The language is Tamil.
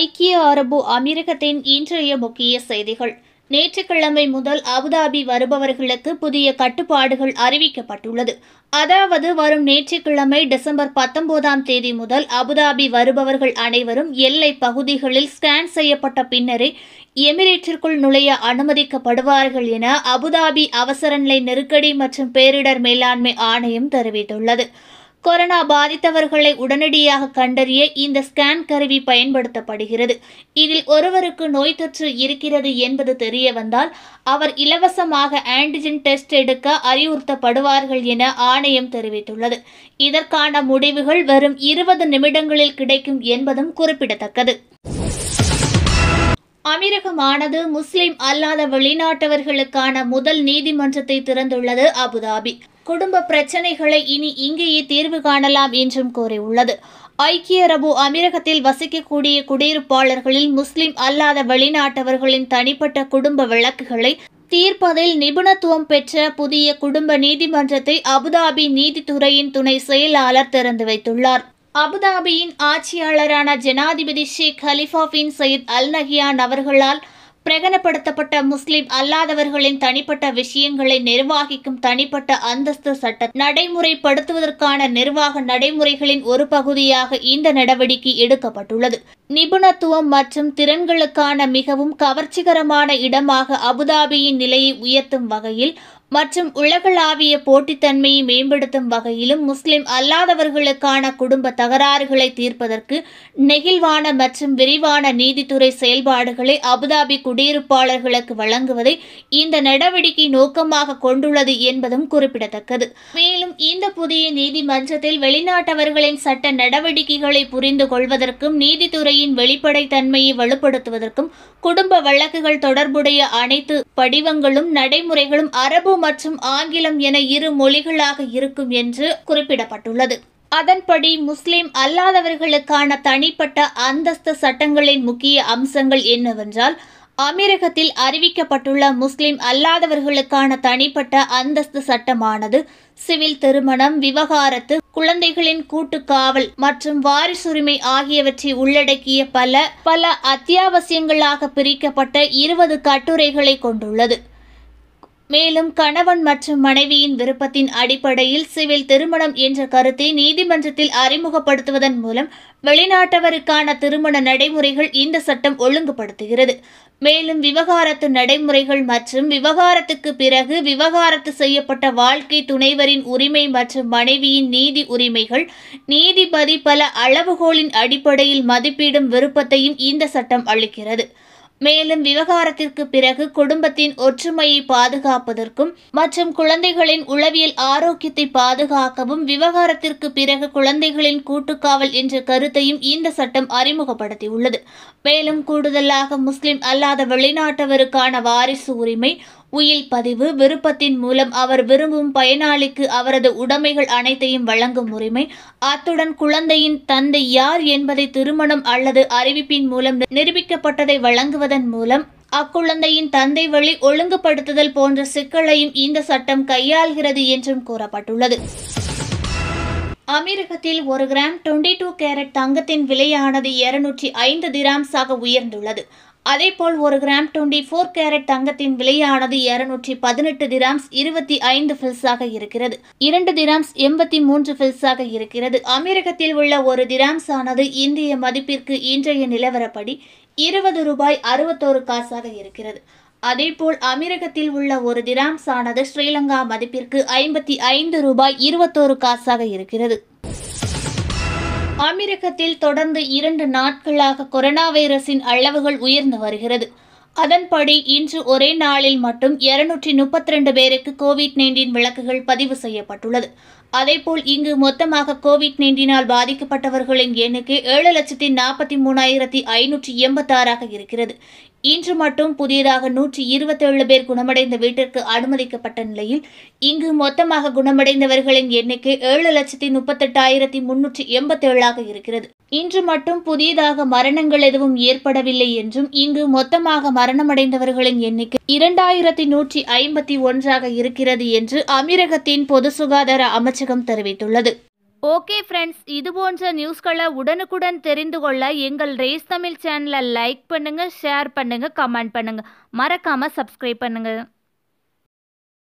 ஐக்கிய அரபு அமீரகத்தின் இன்றைய முக்கிய செய்திகள் நேற்றுக்கிழமை முதல் அபுதாபி வருபவர்களுக்கு புதிய கட்டுப்பாடுகள் அறிவிக்கப்பட்டுள்ளது அதாவது வரும் நேற்றுக்கிழமை டிசம்பர் பத்தொன்பதாம் தேதி முதல் அபுதாபி வருபவர்கள் அனைவரும் எல்லை பகுதிகளில் ஸ்கேன் செய்யப்பட்ட பின்னரே எமிரேட்டிற்குள் நுழைய அனுமதிக்கப்படுவார்கள் என அபுதாபி அவசரநிலை நெருக்கடி மற்றும் பேரிடர் மேலாண்மை ஆணையம் தெரிவித்துள்ளது கொரோனா பாதித்தவர்களை உடனடியாக கண்டறிய இந்த ஸ்கேன் கருவி பயன்படுத்தப்படுகிறது இதில் ஒருவருக்கு நோய் தொற்று இருக்கிறது என்பது தெரிய வந்தால் அவர் இலவசமாக ஆன்டிஜென் டெஸ்ட் எடுக்க அறிவுறுத்தப்படுவார்கள் என ஆணையம் தெரிவித்துள்ளது இதற்கான முடிவுகள் வரும் இருபது நிமிடங்களில் கிடைக்கும் என்பதும் குறிப்பிடத்தக்கது அமீரகமானது முஸ்லிம் அல்லாத வெளிநாட்டவர்களுக்கான முதல் நீதிமன்றத்தை திறந்துள்ளது அபுதாபி குடும்ப பிரச்சனைகளை இனி இங்கேயே தீர்வு காணலாம் என்றும் கூறியுள்ளது ஐக்கிய அரபு அமீரகத்தில் வசிக்கக்கூடிய குடியிருப்பாளர்களில் முஸ்லிம் அல்லாத வெளிநாட்டவர்களின் தனிப்பட்ட குடும்ப வழக்குகளை தீர்ப்பதில் நிபுணத்துவம் பெற்ற புதிய குடும்ப நீதிமன்றத்தை அபுதாபி நீதித்துறையின் துணை செயலாளர் திறந்து வைத்துள்ளார் அபுதாபியின் ஆட்சியாளரான ஜனாதிபதி ஷேக் ஹலிஃபாபின் சயித் சயீத் அல் நஹியான் அவர்களால் பிரகடனப்படுத்தப்பட்ட முஸ்லிம் அல்லாதவர்களின் தனிப்பட்ட விஷயங்களை நிர்வாகிக்கும் தனிப்பட்ட அந்தஸ்து சட்டம் நடைமுறைப்படுத்துவதற்கான நிர்வாக நடைமுறைகளின் ஒரு பகுதியாக இந்த நடவடிக்கை எடுக்கப்பட்டுள்ளது நிபுணத்துவம் மற்றும் திறன்களுக்கான மிகவும் கவர்ச்சிகரமான இடமாக அபுதாபியின் நிலையை உயர்த்தும் வகையில் மற்றும் உலகளாவிய போட்டித்தன்மையை மேம்படுத்தும் வகையிலும் முஸ்லிம் அல்லாதவர்களுக்கான குடும்ப தகராறுகளை தீர்ப்பதற்கு நெகிழ்வான மற்றும் விரிவான நீதித்துறை செயல்பாடுகளை அபுதாபி குடியிருப்பாளர்களுக்கு வழங்குவதை இந்த நடவடிக்கை நோக்கமாக கொண்டுள்ளது என்பதும் குறிப்பிடத்தக்கது மேலும் இந்த புதிய நீதிமன்றத்தில் வெளிநாட்டவர்களின் சட்ட நடவடிக்கைகளை புரிந்து கொள்வதற்கும் நீதித்துறையின் வெளிப்படைத்தன்மையை வலுப்படுத்துவதற்கும் குடும்ப வழக்குகள் தொடர்புடைய அனைத்து படிவங்களும் நடைமுறைகளும் அரபு மற்றும் ஆங்கிலம் என இரு மொழிகளாக இருக்கும் என்று குறிப்பிடப்பட்டுள்ளது அதன்படி முஸ்லிம் அல்லாதவர்களுக்கான தனிப்பட்ட அந்தஸ்து சட்டங்களின் முக்கிய அம்சங்கள் என்னவென்றால் அமீரகத்தில் அறிவிக்கப்பட்டுள்ள முஸ்லிம் அல்லாதவர்களுக்கான தனிப்பட்ட அந்தஸ்து சட்டமானது சிவில் திருமணம் விவகாரத்து குழந்தைகளின் கூட்டு காவல் மற்றும் வாரிசுரிமை ஆகியவற்றை உள்ளடக்கிய பல பல அத்தியாவசியங்களாக பிரிக்கப்பட்ட இருபது கட்டுரைகளை கொண்டுள்ளது மேலும் கணவன் மற்றும் மனைவியின் விருப்பத்தின் அடிப்படையில் சிவில் திருமணம் என்ற கருத்தை நீதிமன்றத்தில் அறிமுகப்படுத்துவதன் மூலம் வெளிநாட்டவருக்கான திருமண நடைமுறைகள் இந்த சட்டம் ஒழுங்குபடுத்துகிறது மேலும் விவகாரத்து நடைமுறைகள் மற்றும் விவகாரத்துக்கு பிறகு விவகாரத்து செய்யப்பட்ட வாழ்க்கை துணைவரின் உரிமை மற்றும் மனைவியின் நீதி உரிமைகள் நீதிபதி பல அளவுகோலின் அடிப்படையில் மதிப்பிடும் விருப்பத்தையும் இந்த சட்டம் அளிக்கிறது மேலும் விவகாரத்திற்கு பிறகு குடும்பத்தின் ஒற்றுமையை பாதுகாப்பதற்கும் மற்றும் குழந்தைகளின் உளவியல் ஆரோக்கியத்தை பாதுகாக்கவும் விவகாரத்திற்கு பிறகு குழந்தைகளின் கூட்டுக்காவல் என்ற கருத்தையும் இந்த சட்டம் அறிமுகப்படுத்தியுள்ளது மேலும் கூடுதலாக முஸ்லிம் அல்லாத வெளிநாட்டவருக்கான வாரிசு உரிமை உயில் பதிவு விருப்பத்தின் மூலம் அவர் விரும்பும் பயனாளிக்கு அவரது உடைமைகள் அனைத்தையும் வழங்கும் உரிமை அத்துடன் குழந்தையின் தந்தை யார் என்பதை திருமணம் அல்லது அறிவிப்பின் மூலம் நிரூபிக்கப்பட்டதை வழங்குவதன் மூலம் அக்குழந்தையின் தந்தை வழி ஒழுங்குபடுத்துதல் போன்ற சிக்கலையும் இந்த சட்டம் கையாள்கிறது என்றும் கூறப்பட்டுள்ளது அமீரகத்தில் ஒரு கிராம் டுவெண்ட்டி டூ கேரட் தங்கத்தின் விலையானது இருநூற்றி ஐந்து திராம்ஸாக உயர்ந்துள்ளது அதேபோல் ஒரு கிராம் டுவெண்ட்டி ஃபோர் கேரட் தங்கத்தின் விலையானது இருநூற்றி பதினெட்டு திராம்ஸ் இருபத்தி ஐந்து ஃபில்ஸாக இருக்கிறது இரண்டு திராம்ஸ் எண்பத்தி மூன்று ஃபில்ஸாக இருக்கிறது அமீரகத்தில் உள்ள ஒரு திராம்ஸ் ஆனது இந்திய மதிப்பிற்கு இன்றைய நிலவரப்படி இருபது ரூபாய் அறுபத்தோரு காசாக இருக்கிறது அதேபோல் அமீரகத்தில் உள்ள ஒரு திராம்ஸ் ஆனது ஸ்ரீலங்கா மதிப்பிற்கு ஐம்பத்தி ஐந்து ரூபாய் இருபத்தோரு காசாக இருக்கிறது அமெரிக்கத்தில் தொடர்ந்து இரண்டு நாட்களாக கொரோனா வைரஸின் அளவுகள் உயர்ந்து வருகிறது அதன்படி இன்று ஒரே நாளில் மட்டும் இருநூற்றி முப்பத்தி ரெண்டு பேருக்கு கோவிட் நைன்டீன் விளக்குகள் பதிவு செய்யப்பட்டுள்ளது அதேபோல் இங்கு மொத்தமாக கோவிட் நைன்டீனால் பாதிக்கப்பட்டவர்களின் எண்ணிக்கை ஏழு லட்சத்தி நாற்பத்தி மூணாயிரத்தி ஐநூற்றி எண்பத்தாறாக இருக்கிறது இன்று மட்டும் புதியதாக நூற்றி இருபத்தேழு பேர் குணமடைந்த வீட்டிற்கு அனுமதிக்கப்பட்ட நிலையில் இங்கு மொத்தமாக குணமடைந்தவர்களின் எண்ணிக்கை ஏழு லட்சத்தி முப்பத்தெட்டாயிரத்தி முன்னூற்றி எண்பத்தேழாக இருக்கிறது இன்று மட்டும் புதியதாக மரணங்கள் எதுவும் ஏற்படவில்லை என்றும் இங்கு மொத்தமாக மரணமடைந்தவர்களின் எண்ணிக்கை இரண்டாயிரத்தி நூற்றி ஐம்பத்தி ஒன்றாக இருக்கிறது என்று அமீரகத்தின் பொது சுகாதார அமைச்சகம் தெரிவித்துள்ளது ஓகே ஃப்ரெண்ட்ஸ் இது போன்ற நியூஸ்களை உடனுக்குடன் தெரிந்து கொள்ள எங்கள் ரேஸ் தமிழ் சேனலை லைக் பண்ணுங்கள் ஷேர் பண்ணுங்கள் கமெண்ட் பண்ணுங்கள் மறக்காமல் சப்ஸ்கிரைப் பண்ணுங்கள்